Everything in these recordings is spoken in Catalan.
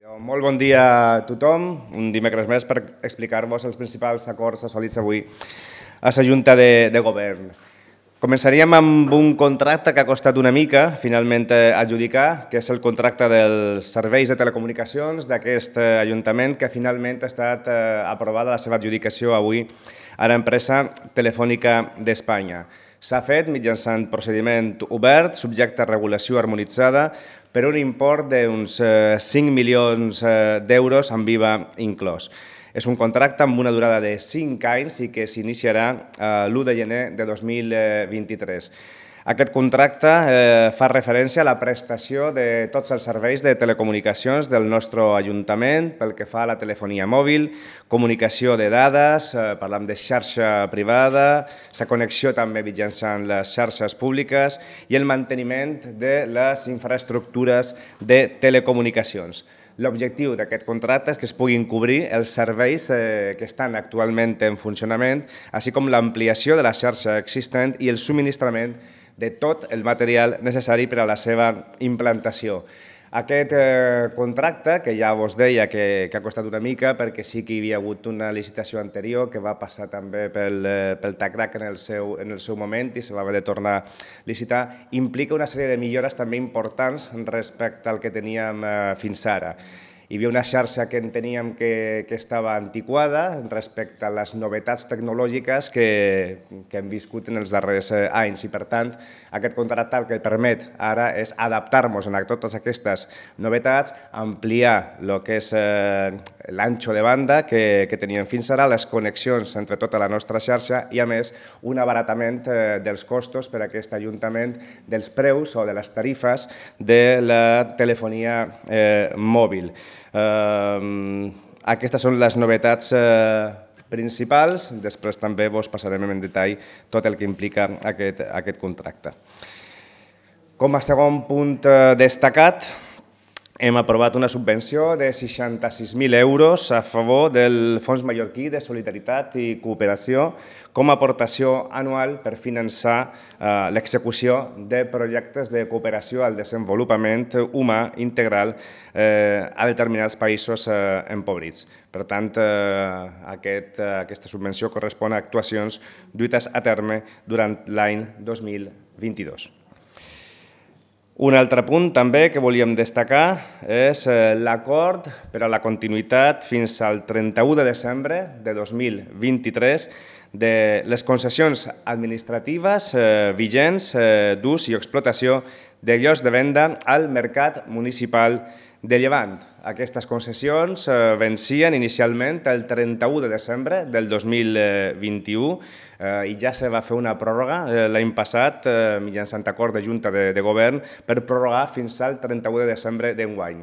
Molt bon dia a tothom, un dimecres més per explicar-vos els principals acords assolits avui a la Junta de, de Govern. Començaríem amb un contracte que ha costat una mica finalment eh, adjudicar, que és el contracte dels serveis de telecomunicacions d'aquest eh, Ajuntament, que finalment ha estat eh, aprovada la seva adjudicació avui a l'empresa Telefònica d'Espanya. S'ha fet mitjançant procediment obert, subjecte a regulació harmonitzada, per un import d'uns 5 eh, milions eh, d'euros amb IVA inclòs. És un contracte amb una durada de 5 anys i que s'iniciarà eh, l'1 de gener de 2023. Aquest contracte eh, fa referència a la prestació de tots els serveis de telecomunicacions del nostre Ajuntament pel que fa a la telefonia mòbil, comunicació de dades, eh, parlam de xarxa privada, la connexió també mitjançant les xarxes públiques i el manteniment de les infraestructures de telecomunicacions. L'objectiu d'aquest contracte és que es puguin cobrir els serveis eh, que estan actualment en funcionament, així com l'ampliació de la xarxa existent i el subministrament de tot el material necessari per a la seva implantació. Aquest eh, contracte, que ja vos deia que, que ha costat una mica, perquè sí que hi havia hagut una licitació anterior que va passar també pel, eh, pel TACRAC en el, seu, en el seu moment i se va haver de tornar a licitar, implica una sèrie de millores també importants respecte al que teníem eh, fins ara hi havia una xarxa que enteníem que, que estava antiquada respecte a les novetats tecnològiques que, que hem viscut en els darrers eh, anys i, per tant, aquest contracte el que permet ara és adaptar-nos a totes aquestes novetats, ampliar el que és l'anxo eh, l'ancho de banda que, que teníem fins ara, les connexions entre tota la nostra xarxa i, a més, un abaratament eh, dels costos per a aquest ajuntament dels preus o de les tarifes de la telefonia eh, mòbil. Eh, aquestes són les novetats eh, principals, després també vos passarem en detall tot el que implica aquest, aquest contracte. Com a segon punt eh, destacat, hem aprovat una subvenció de 66.000 euros a favor del Fons Mallorquí de Solidaritat i Cooperació com a aportació anual per finançar eh, l'execució de projectes de cooperació al desenvolupament humà integral eh, a determinats països eh, empobrits. Per tant, aquest, aquesta subvenció correspon a actuacions duites a terme durant l'any 2022. Un altre punt també que volíem destacar és eh, l'acord per a la continuïtat fins al 31 de desembre de 2023 de les concessions administratives eh, vigents eh, d'ús i explotació de llocs de venda al mercat municipal de de Llevant. Aquestes concessions eh, vencien inicialment el 31 de desembre del 2021 eh, i ja se va fer una pròrroga eh, l'any passat mitjançant acord de Junta de, de Govern per prorrogar fins al 31 de desembre d'enguany.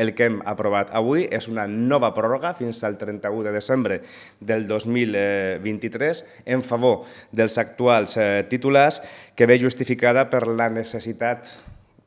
El que hem aprovat avui és una nova pròrroga fins al 31 de desembre del 2023 en favor dels actuals titulars que ve justificada per la necessitat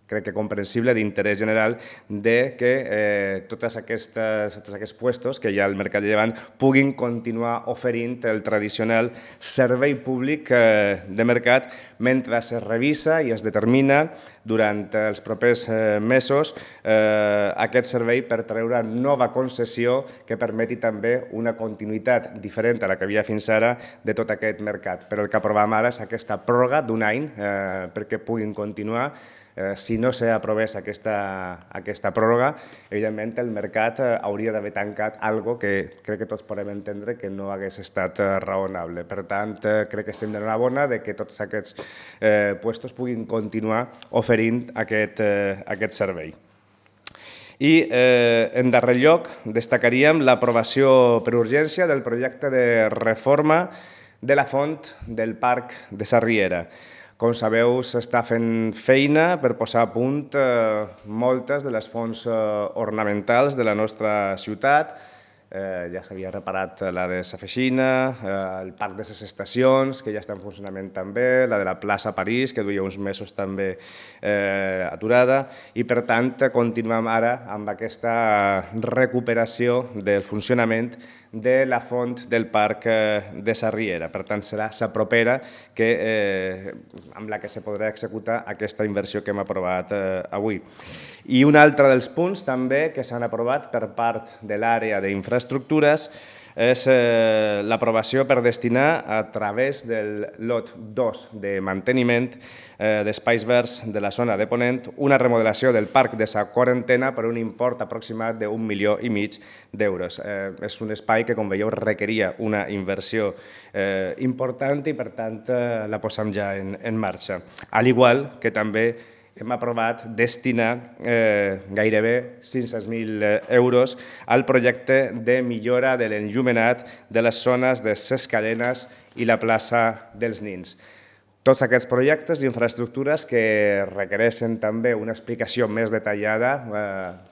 crec que comprensible, d'interès general, de que eh, totes aquestes, tots aquests puestos que hi ha al mercat de llevant puguin continuar oferint el tradicional servei públic eh, de mercat mentre es revisa i es determina durant els propers eh, mesos eh, aquest servei per treure nova concessió que permeti també una continuïtat diferent a la que havia fins ara de tot aquest mercat. Però el que aprovem ara és aquesta pròrroga d'un any eh, perquè puguin continuar eh, si no s'aprovés aquesta, aquesta pròrroga, evidentment el mercat eh, hauria d'haver tancat algo que crec que tots podem entendre que no hagués estat eh, raonable. Per tant, eh, crec que estem d'enhorabona de que tots aquests eh, puestos puguin continuar oferint aquest, eh, aquest servei. I, eh, en darrer lloc, destacaríem l'aprovació per urgència del projecte de reforma de la font del Parc de Sarriera. Riera com sabeu, s'està fent feina per posar a punt eh, moltes de les fonts eh, ornamentals de la nostra ciutat, eh, ja s'havia reparat la de la Feixina, eh, el Parc de les Estacions, que ja està en funcionament també, la de la plaça París, que duia uns mesos també eh, aturada, i per tant continuem ara amb aquesta recuperació del funcionament de la font del Parc eh, de la Riera. Per tant, serà la propera que, eh, amb la que se podrà executar aquesta inversió que hem aprovat eh, avui. I un altre dels punts també que s'han aprovat per part de l'àrea d'infraestructura infraestructures és eh, l'aprovació per destinar a través del lot 2 de manteniment eh, d'espais verds de la zona de Ponent una remodelació del parc de sa quarantena per un import aproximat d'un milió i mig d'euros. Eh, és un espai que, com veieu, requeria una inversió eh, important i, per tant, eh, la posem ja en, en marxa. Al igual que també hem aprovat destinar eh, gairebé 500.000 eh, euros al projecte de millora de l'enllumenat de les zones de Ses Cadenes i la plaça dels Nins. Tots aquests projectes d'infraestructures que requereixen també una explicació més detallada eh, doncs,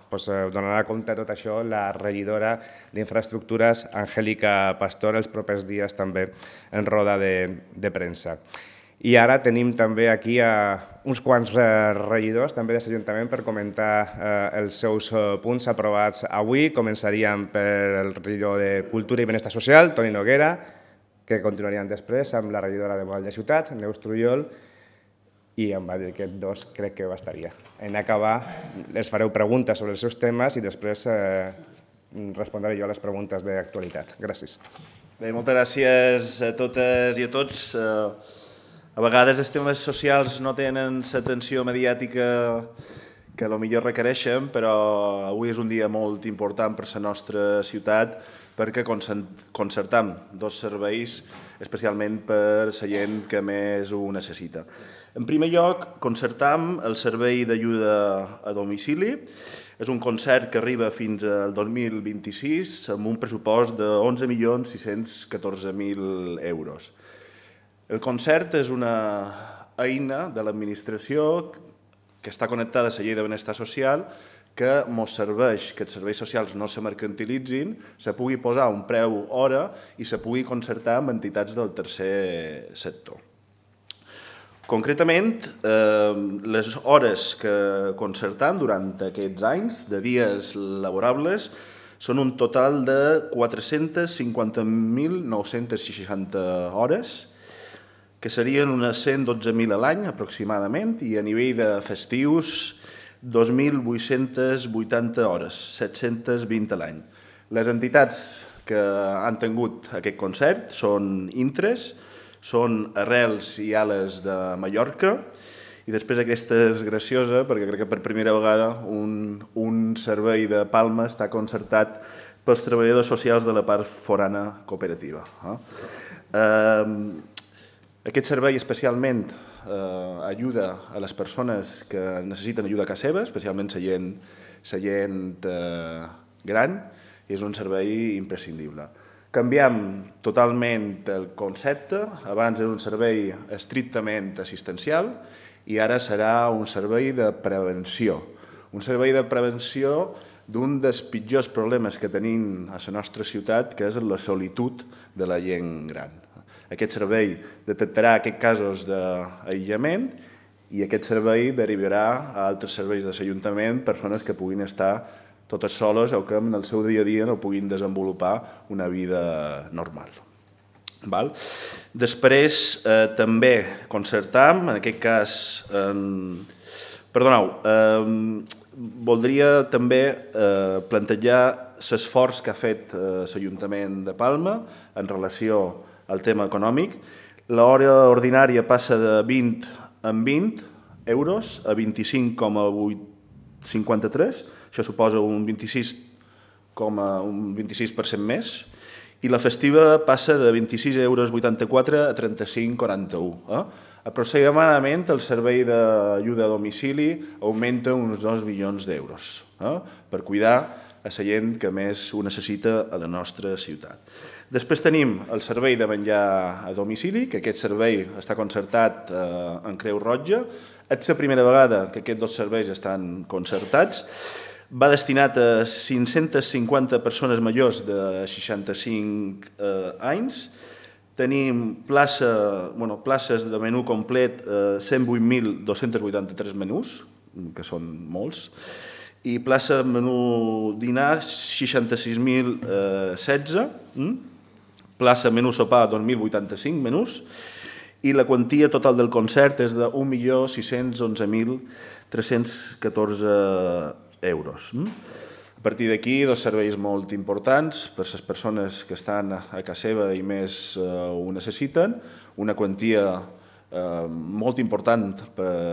donarà compte de tot això la regidora d'Infraestructures, Angélica Pastor, els propers dies també en roda de, de premsa. I ara tenim també aquí a, uns quants eh, regidors també de l'Ajuntament per comentar eh, els seus eh, punts aprovats avui. Començaríem el regidor de Cultura i Benestar Social, Toni Noguera, que continuarien després amb la regidora de Moral de Ciutat, Neus Trullol, i em va dir que dos crec que bastaria. En acabar, les fareu preguntes sobre els seus temes i després eh, respondré jo a les preguntes d'actualitat. Gràcies. Bé, moltes gràcies a totes i a tots. Eh a vegades els temes socials no tenen l'atenció mediàtica que millor requereixen, però avui és un dia molt important per la nostra ciutat perquè concertam dos serveis especialment per la gent que més ho necessita. En primer lloc, concertam el servei d'ajuda a domicili. És un concert que arriba fins al 2026 amb un pressupost de 11.614.000 euros. El concert és una eina de l'administració que està connectada a la llei de benestar social que mos serveix, que els serveis socials no se mercantilitzin, se pugui posar un preu hora i se pugui concertar amb entitats del tercer sector. Concretament, eh, les hores que concertam durant aquests anys de dies laborables són un total de 450.960 hores, que serien unes 112.000 a l'any aproximadament, i a nivell de festius 2.880 hores, 720 a l'any. Les entitats que han tingut aquest concert són Intres, són Arrels i Ales de Mallorca, i després aquesta és graciosa perquè crec que per primera vegada un, un servei de Palma està concertat pels treballadors socials de la part forana cooperativa. Eh? Eh, aquest servei especialment eh, ajuda a les persones que necessiten ajuda a casa seva, especialment la gent, la gent eh, gran, i és un servei imprescindible. Canviem totalment el concepte, abans era un servei estrictament assistencial i ara serà un servei de prevenció. Un servei de prevenció d'un dels pitjors problemes que tenim a la nostra ciutat, que és la solitud de la gent gran. Aquest servei detectarà aquests casos d'aïllament i aquest servei derivarà a altres serveis de l'Ajuntament persones que puguin estar totes soles o que en el seu dia a dia no puguin desenvolupar una vida normal. Val? Després eh, també concertam, en aquest cas... Eh, perdoneu, eh, voldria també eh, plantejar l'esforç que ha fet eh, l'Ajuntament de Palma en relació amb el tema econòmic. L'hora ordinària passa de 20 en 20 euros a 25,853, això suposa un 26, un 26 més, i la festiva passa de 26 euros 84 a 35,41. Eh? Aproximadament el servei d'ajuda a domicili augmenta uns 2 milions d'euros eh? per cuidar a la gent que més ho necessita a la nostra ciutat. Després tenim el servei de menjar a domicili, que aquest servei està concertat eh, en Creu Roja. És la primera vegada que aquests dos serveis estan concertats. Va destinat a 550 persones majors de 65 eh, anys. Tenim plaça, bueno, places de menú complet, eh, 108.283 menús, que són molts, i plaça menú dinar 66.016. Eh, mm? plaça menú sopar 2.085 menús i la quantia total del concert és de 1.611.314 euros. Mm? A partir d'aquí, dos serveis molt importants per a les persones que estan a casa seva i més eh, ho necessiten, una quantia eh, molt important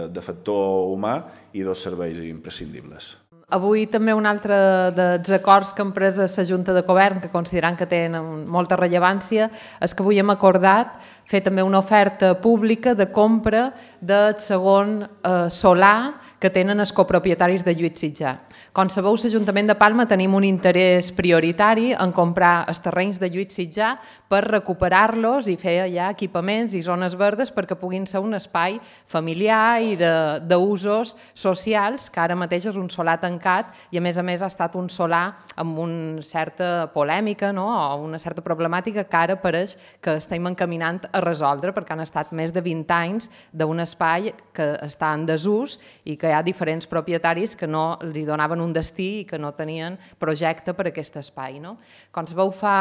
de factor humà i dos serveis imprescindibles. Avui també un altre dels acords que han pres a la Junta de Govern, que consideren que tenen molta rellevància, és que avui hem acordat fer també una oferta pública de compra del segon eh, solar que tenen els copropietaris de Lluís Sitjà. Com sabeu, l'Ajuntament de Palma tenim un interès prioritari en comprar els terrenys de Lluís Sitjà per recuperar-los i fer allà equipaments i zones verdes perquè puguin ser un espai familiar i d'usos socials, que ara mateix és un solar tancat i a més a més ha estat un solar amb una certa polèmica no? o una certa problemàtica que ara pareix que estem encaminant a resoldre perquè han estat més de 20 anys d'un espai que està en desús i que hi ha diferents propietaris que no li donaven un destí i que no tenien projecte per a aquest espai. No? Quan es veu fa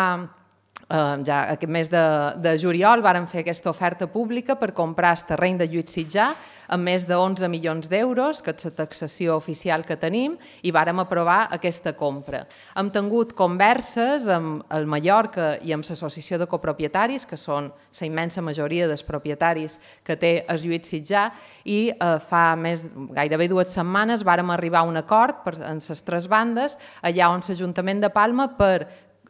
ja aquest mes de, de juliol varen fer aquesta oferta pública per comprar el terreny de Lluís Sitjà amb més de 11 milions d'euros, que és la taxació oficial que tenim, i vàrem aprovar aquesta compra. Hem tingut converses amb el Mallorca i amb l'Associació de Copropietaris, que són la immensa majoria dels propietaris que té el Lluís Sitjà, i eh, fa més, gairebé dues setmanes vàrem arribar a un acord per, en les tres bandes, allà on l'Ajuntament de Palma, per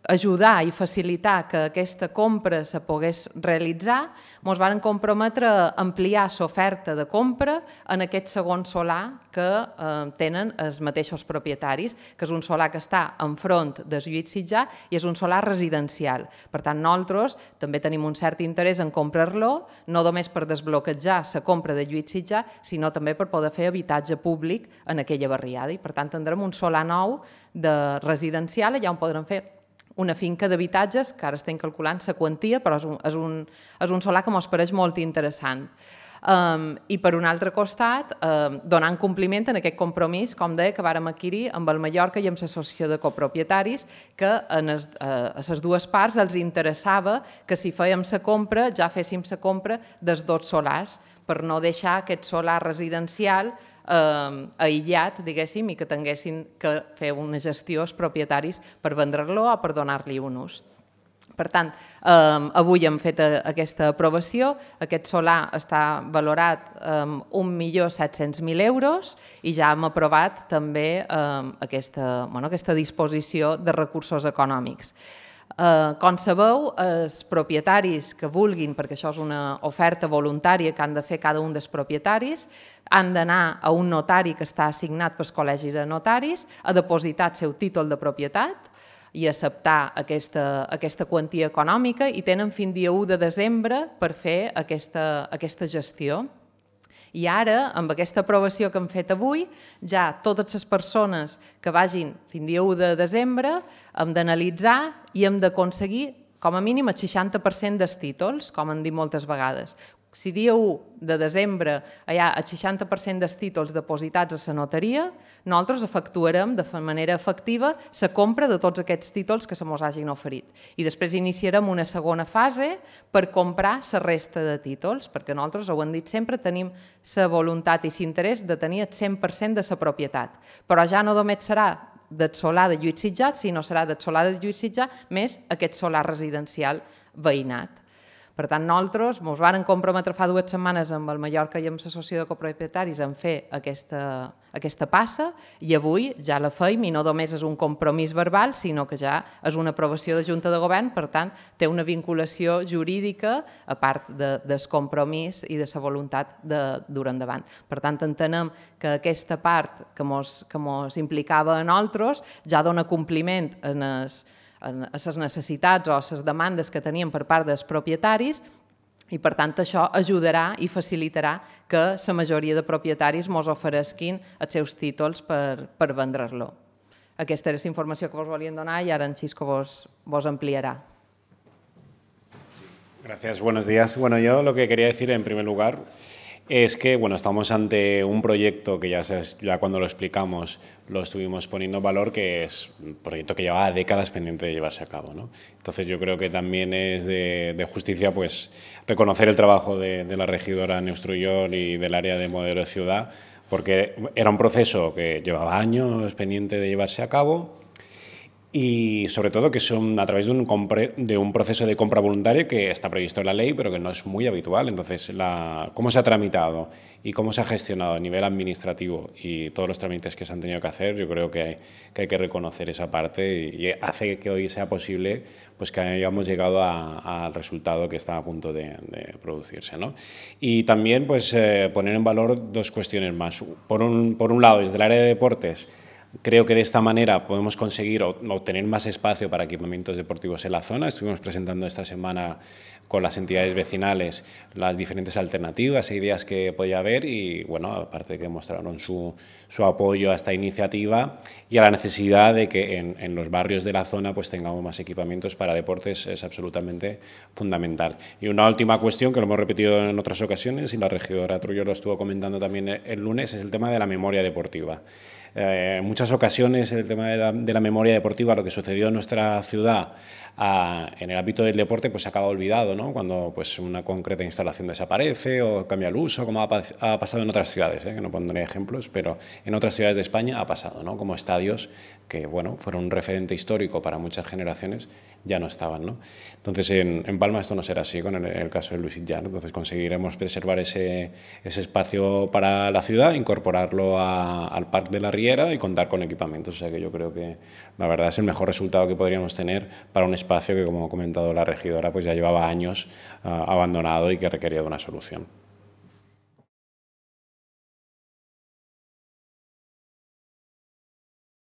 ajudar i facilitar que aquesta compra se pogués realitzar, ens van comprometre a ampliar l'oferta de compra en aquest segon solar que eh, tenen els mateixos propietaris, que és un solar que està enfront de Lluís Sitjà i és un solar residencial. Per tant, nosaltres també tenim un cert interès en comprar-lo, no només per desbloquejar la compra de Lluís Sitjà, sinó també per poder fer habitatge públic en aquella barriada. I per tant, tindrem un solar nou de residencial allà on podrem fer una finca d'habitatges, que ara estem calculant sa quantia, però és un, és un, és un solar que m'ho pareix molt interessant. Um, I per un altre costat, um, donant compliment en aquest compromís, com deia, que vàrem adquirir amb el Mallorca i amb l'associació de copropietaris, que en es, uh, a les dues parts els interessava que si fèiem la compra, ja féssim la compra dels dos solars, per no deixar aquest solar residencial eh, aïllat, diguéssim, i que tinguessin que fer una gestió els propietaris per vendre-lo o per donar-li un ús. Per tant, eh, avui hem fet eh, aquesta aprovació, aquest solar està valorat amb ehm, 1.700.000 euros i ja hem aprovat també eh, aquesta, bueno, aquesta disposició de recursos econòmics. Eh, com sabeu, els propietaris que vulguin, perquè això és una oferta voluntària que han de fer cada un dels propietaris, han d'anar a un notari que està assignat pel Col·legi de Notaris a depositar el seu títol de propietat i acceptar aquesta, aquesta quantia econòmica i tenen fins dia 1 de desembre per fer aquesta, aquesta gestió. I ara, amb aquesta aprovació que hem fet avui, ja totes les persones que vagin fins dia 1 de desembre hem d'analitzar i hem d'aconseguir com a mínim el 60% dels títols, com han dit moltes vegades. Si dia 1 de desembre hi ha el 60% dels títols depositats a la notaria, nosaltres efectuarem de manera efectiva la compra de tots aquests títols que se mos hagin oferit. I després iniciarem una segona fase per comprar la resta de títols, perquè nosaltres, ho hem dit sempre, tenim la voluntat i l'interès de tenir el 100% de la propietat. Però ja no només serà del solar de Lluís Sitjat, sinó serà del solar de Lluís Sitjat més aquest solar residencial veïnat. Per tant, nosaltres ens varen comprometre fa dues setmanes amb el Mallorca i amb l'Associació de Copropietaris en fer aquesta, aquesta passa i avui ja la feim i no només és un compromís verbal, sinó que ja és una aprovació de Junta de Govern, per tant, té una vinculació jurídica a part de, del compromís i de la voluntat de dur endavant. Per tant, entenem que aquesta part que mos, que mos implicava a nosaltres ja dona compliment en els a les necessitats o a les demandes que tenien per part dels propietaris i per tant això ajudarà i facilitarà que la majoria de propietaris mos ofereixin els seus títols per, per vendre-lo. Aquesta era la informació que vos volien donar i ara en Xisco vos, vos ampliarà. Gracias, buenos días. Bueno, yo lo que quería decir en primer lugar es que bueno, estamos ante un proyecto que ya, ya cuando lo explicamos lo estuvimos poniendo en valor, que es un proyecto que llevaba décadas pendiente de llevarse a cabo. ¿no? Entonces yo creo que también es de, justicia pues, reconocer el trabajo de, la regidora Neustruyol y del área de modelo de ciudad, porque era un proceso que llevaba años pendiente de llevarse a cabo y sobre todo que son a través de un, de un proceso de compra voluntario que está previsto en la ley, pero que no es muy habitual. Entonces, la, ¿cómo se ha tramitado y cómo se ha gestionado a nivel administrativo y todos los trámites que se han tenido que hacer? Yo creo que hay que, hay que reconocer esa parte y, hace que hoy sea posible pues que hayamos llegado al resultado que está a punto de, producirse. ¿no? Y también pues, eh, poner en valor dos cuestiones más. Por un, por un lado, desde el área de deportes, Creo que de esta manera podemos conseguir obtener más espacio para equipamientos deportivos en la zona. Estuvimos presentando esta semana con las entidades vecinales las diferentes alternativas e ideas que podía haber y, bueno, aparte de que mostraron su, su apoyo a esta iniciativa y a la necesidad de que en, en, los barrios de la zona pues tengamos más equipamientos para deportes es absolutamente fundamental. Y una última cuestión que lo hemos repetido en otras ocasiones y la regidora Trullo lo estuvo comentando también el lunes es el tema de la memoria deportiva. Eh, en muchas ocasiones el tema de la, de la memoria deportiva, lo que sucedió en nuestra ciudad en el ámbito del deporte pues se acaba olvidado, ¿no? Cuando pues una concreta instalación desaparece o cambia el uso, como ha, pasado en otras ciudades, ¿eh? que no pondré ejemplos, pero en otras ciudades de España ha pasado, ¿no? Como estadios que, bueno, fueron un referente histórico para muchas generaciones, ya no estaban, ¿no? Entonces en, en Palma esto no será así con el, caso de Luis entonces conseguiremos preservar ese, ese espacio para la ciudad, incorporarlo al Parque de la Riera y contar con equipamientos, o sea que yo creo que la verdad es el mejor resultado que podríamos tener para un espacio que, como ha comentado la regidora, pues ya llevaba años ah, abandonado y que requería de una solución.